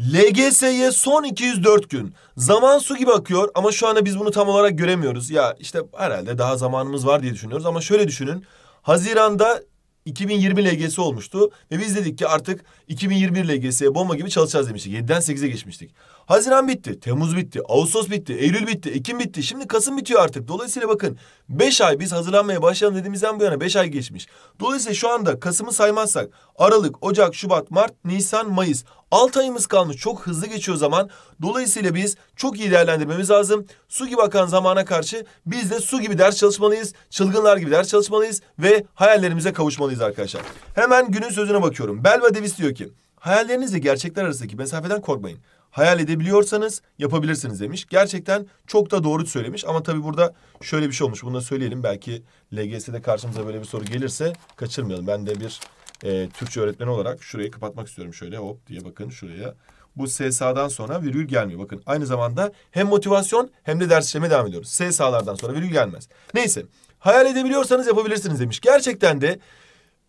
LGS'ye son 204 gün. Zaman su gibi akıyor ama şu anda biz bunu tam olarak göremiyoruz. Ya işte herhalde daha zamanımız var diye düşünüyoruz ama şöyle düşünün. Haziranda 2020 LGS olmuştu ve biz dedik ki artık 2021 LGS'ye bomba gibi çalışacağız demiştik. 7'den 8'e geçmiştik. Haziran bitti, Temmuz bitti, Ağustos bitti, Eylül bitti, Ekim bitti. Şimdi Kasım bitiyor artık. Dolayısıyla bakın 5 ay biz hazırlanmaya başlayalım dediğimizden bu yana 5 ay geçmiş. Dolayısıyla şu anda Kasım'ı saymazsak Aralık, Ocak, Şubat, Mart, Nisan, Mayıs 6 ayımız kalmış. Çok hızlı geçiyor zaman. Dolayısıyla biz çok iyi değerlendirmemiz lazım. Su gibi akan zamana karşı biz de su gibi ders çalışmalıyız. Çılgınlar gibi ders çalışmalıyız ve hayallerimize kavuşmalıyız arkadaşlar. Hemen günün sözüne bakıyorum. Belva Davis diyor ki hayallerinizle gerçekler arasındaki mesafeden korkmayın. Hayal edebiliyorsanız yapabilirsiniz demiş. Gerçekten çok da doğru söylemiş ama tabii burada şöyle bir şey olmuş. Bunu da söyleyelim. Belki LGS'de karşımıza böyle bir soru gelirse kaçırmayalım. Ben de bir e, Türkçe öğretmeni olarak şurayı kapatmak istiyorum şöyle hop diye bakın şuraya. Bu SSA'dan sonra virgül gelmiyor. Bakın aynı zamanda hem motivasyon hem de ders işleme devam ediyoruz. SSA'lardan sonra virgül gelmez. Neyse hayal edebiliyorsanız yapabilirsiniz demiş. Gerçekten de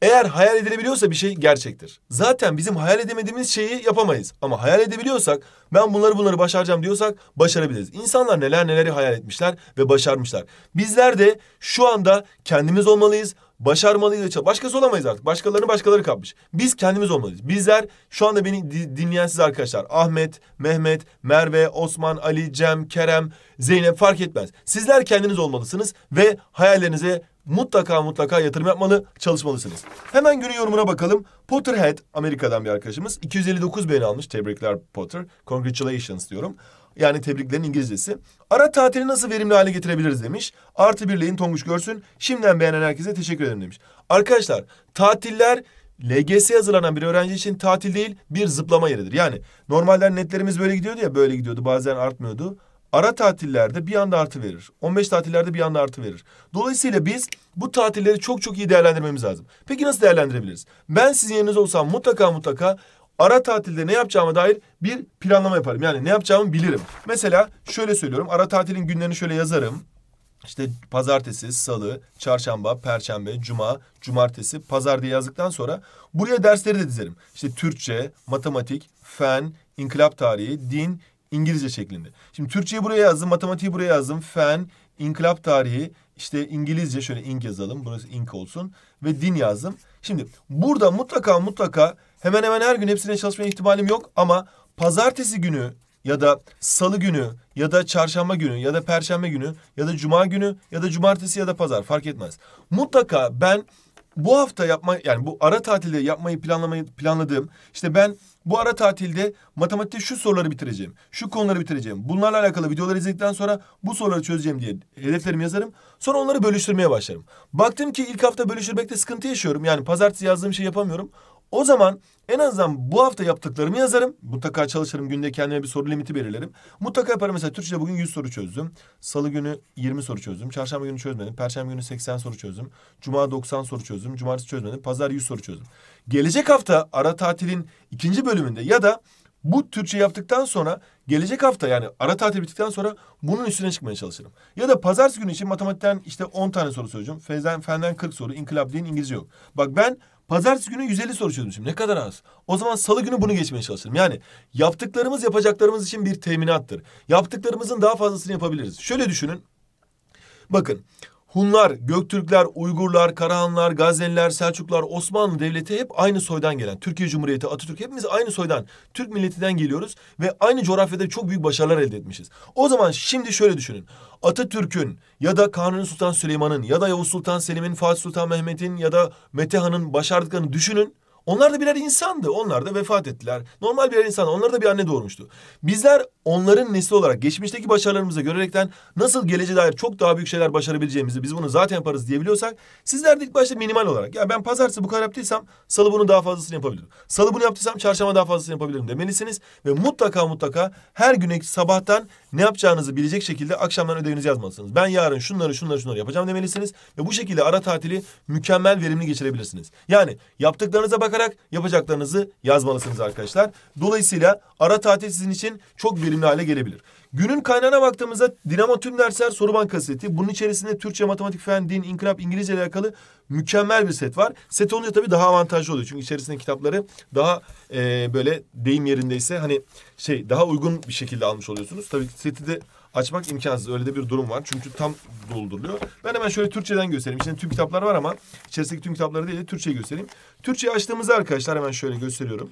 eğer hayal edilebiliyorsa bir şey gerçektir. Zaten bizim hayal edemediğimiz şeyi yapamayız. Ama hayal edebiliyorsak ben bunları bunları başaracağım diyorsak başarabiliriz. İnsanlar neler neleri hayal etmişler ve başarmışlar. Bizler de şu anda kendimiz olmalıyız başarmalıyız. Başkası olamayız artık. Başkalarını başkaları kapmış. Biz kendimiz olmalıyız. Bizler şu anda beni dinleyen siz arkadaşlar. Ahmet, Mehmet, Merve, Osman, Ali, Cem, Kerem, Zeynep fark etmez. Sizler kendiniz olmalısınız ve hayallerinize mutlaka mutlaka yatırım yapmalı, çalışmalısınız. Hemen günün yorumuna bakalım. Potterhead Amerika'dan bir arkadaşımız. 259 beğeni almış. Tebrikler Potter. Congratulations diyorum. Yani tebriklerin İngilizcesi. Ara tatili nasıl verimli hale getirebiliriz demiş. Artı birleyin Tonguç görsün. Şimdiden beğenen herkese teşekkür ederim demiş. Arkadaşlar tatiller LGS hazırlanan bir öğrenci için tatil değil bir zıplama yeridir. Yani normalden netlerimiz böyle gidiyordu ya böyle gidiyordu bazen artmıyordu. Ara tatillerde bir anda artı verir. 15 tatillerde bir anda artı verir. Dolayısıyla biz bu tatilleri çok çok iyi değerlendirmemiz lazım. Peki nasıl değerlendirebiliriz? Ben sizin yerinizde olsam mutlaka mutlaka ara tatilde ne yapacağıma dair bir planlama yaparım. Yani ne yapacağımı bilirim. Mesela şöyle söylüyorum. Ara tatilin günlerini şöyle yazarım. İşte pazartesi, salı, çarşamba, perşembe, cuma, cumartesi, pazar diye yazdıktan sonra buraya dersleri de dizerim. İşte Türkçe, matematik, fen, inkılap tarihi, din, İngilizce şeklinde. Şimdi Türkçeyi buraya yazdım, matematiği buraya yazdım, fen, inkılap tarihi, işte İngilizce şöyle ink yazalım. Burası ink olsun. Ve din yazdım. Şimdi burada mutlaka mutlaka hemen hemen her gün hepsine çalışmaya ihtimalim yok ama pazartesi günü ya da salı günü ya da çarşamba günü ya da perşembe günü ya da cuma günü ya da cumartesi ya da pazar fark etmez. Mutlaka ben bu hafta yapma yani bu ara tatilde yapmayı planlamayı planladığım işte ben bu ara tatilde matematikte şu soruları bitireceğim. Şu konuları bitireceğim. Bunlarla alakalı videoları izledikten sonra bu soruları çözeceğim diye hedeflerimi yazarım. Sonra onları bölüştürmeye başlarım. Baktım ki ilk hafta bölüştürmekte sıkıntı yaşıyorum. Yani pazartesi yazdığım şey yapamıyorum. O zaman en azından bu hafta yaptıklarımı yazarım. Mutlaka çalışırım. Günde kendime bir soru limiti belirlerim. Mutlaka yaparım. Mesela Türkçe bugün 100 soru çözdüm. Salı günü 20 soru çözdüm. Çarşamba günü çözmedim. Perşembe günü 80 soru çözdüm. Cuma 90 soru çözdüm. Cumartesi çözmedim. Pazar 100 soru çözdüm. Gelecek hafta ara tatilin ikinci bölümünde ya da bu Türkçe yaptıktan sonra gelecek hafta yani ara tatil bittikten sonra bunun üstüne çıkmaya çalışırım. Ya da pazartesi günü için matematikten işte 10 tane soru söyleyeceğim. Fenden, fenden 40 soru, inkılap din, İngilizce yok. Bak ben Pazartesi günü 150 soru çözmüşüm. Ne kadar az. O zaman salı günü bunu geçmeye çalışırım. Yani yaptıklarımız yapacaklarımız için bir teminattır. Yaptıklarımızın daha fazlasını yapabiliriz. Şöyle düşünün. Bakın Hunlar, Göktürkler, Uygurlar, Karahanlar, Gazeliler, Selçuklar, Osmanlı Devleti hep aynı soydan gelen. Türkiye Cumhuriyeti, Atatürk hepimiz aynı soydan. Türk milletinden geliyoruz ve aynı coğrafyada çok büyük başarılar elde etmişiz. O zaman şimdi şöyle düşünün. Atatürk'ün ya da Kanuni Sultan Süleyman'ın ya da Yavuz Sultan Selim'in, Fatih Sultan Mehmet'in ya da Metehan'ın başardıklarını düşünün. Onlar da birer insandı. Onlar da vefat ettiler. Normal birer insan. Onlar da bir anne doğurmuştu. Bizler onların nesli olarak geçmişteki başarılarımızı görerekten nasıl geleceğe dair çok daha büyük şeyler başarabileceğimizi biz bunu zaten yaparız diyebiliyorsak sizler de ilk başta minimal olarak ya ben pazartesi bu kadar yaptıysam salı bunu daha fazlasını yapabilirim. Salı bunu yaptıysam çarşamba daha fazlasını yapabilirim demelisiniz ve mutlaka mutlaka her gün sabahtan ne yapacağınızı bilecek şekilde akşamdan ödevinizi yazmalısınız. Ben yarın şunları şunları şunları yapacağım demelisiniz ve bu şekilde ara tatili mükemmel verimli geçirebilirsiniz. Yani yaptıklarınıza bakarak yapacaklarınızı yazmalısınız arkadaşlar. Dolayısıyla ara tatil sizin için çok bir verimli hale gelebilir. Günün kaynağına baktığımızda Dinamo Tüm Dersler Soru Bankası seti. Bunun içerisinde Türkçe, matematik, fen, din, inkılap, İngilizce ile alakalı mükemmel bir set var. Set olunca tabii daha avantajlı oluyor. Çünkü içerisinde kitapları daha e, böyle deyim yerindeyse hani şey daha uygun bir şekilde almış oluyorsunuz. Tabii seti de açmak imkansız. Öyle de bir durum var. Çünkü tam dolduruluyor. Ben hemen şöyle Türkçeden göstereyim. İçinde tüm kitaplar var ama içerisindeki tüm kitapları değil de Türkçeyi göstereyim. Türkçeyi açtığımızda arkadaşlar hemen şöyle gösteriyorum.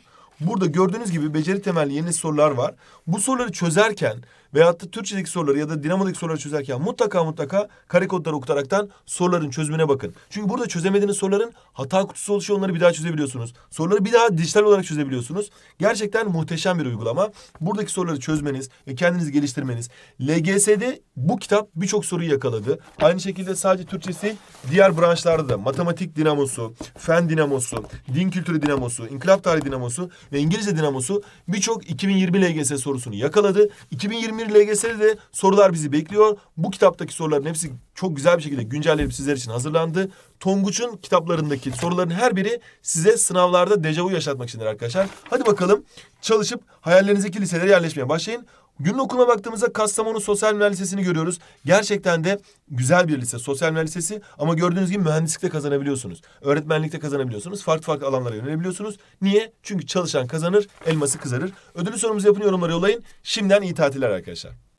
Burada gördüğünüz gibi beceri temelli yeni sorular var. Bu soruları çözerken Veyahut da Türkçedeki soruları ya da dinamodaki soruları çözerken mutlaka mutlaka kare kodları okutaraktan soruların çözümüne bakın. Çünkü burada çözemediğiniz soruların hata kutusu oluşuyor onları bir daha çözebiliyorsunuz. Soruları bir daha dijital olarak çözebiliyorsunuz. Gerçekten muhteşem bir uygulama. Buradaki soruları çözmeniz ve kendinizi geliştirmeniz. LGS'de bu kitap birçok soruyu yakaladı. Aynı şekilde sadece Türkçesi diğer branşlarda da matematik dinamosu, fen dinamosu, din kültürü dinamosu, inkılap tarihi dinamosu ve İngilizce dinamosu birçok 2020 LGS sorusunu yakaladı. 2020 11 LGS'de de sorular bizi bekliyor. Bu kitaptaki soruların hepsi çok güzel bir şekilde güncellenip sizler için hazırlandı. Tonguç'un kitaplarındaki soruların her biri size sınavlarda dejavu yaşatmak içindir arkadaşlar. Hadi bakalım çalışıp hayallerinizdeki liselere yerleşmeye başlayın. Günün okuluna baktığımızda Kastamonu Sosyal Mühendisliği Lisesi'ni görüyoruz. Gerçekten de güzel bir lise. Sosyal Mühendisliği Lisesi ama gördüğünüz gibi mühendislikte kazanabiliyorsunuz. Öğretmenlikte kazanabiliyorsunuz. Farklı farklı alanlara yönelebiliyorsunuz. Niye? Çünkü çalışan kazanır, elması kızarır. Ödülü sorumuzu yapın yorumları yollayın. Şimdiden iyi tatiller arkadaşlar.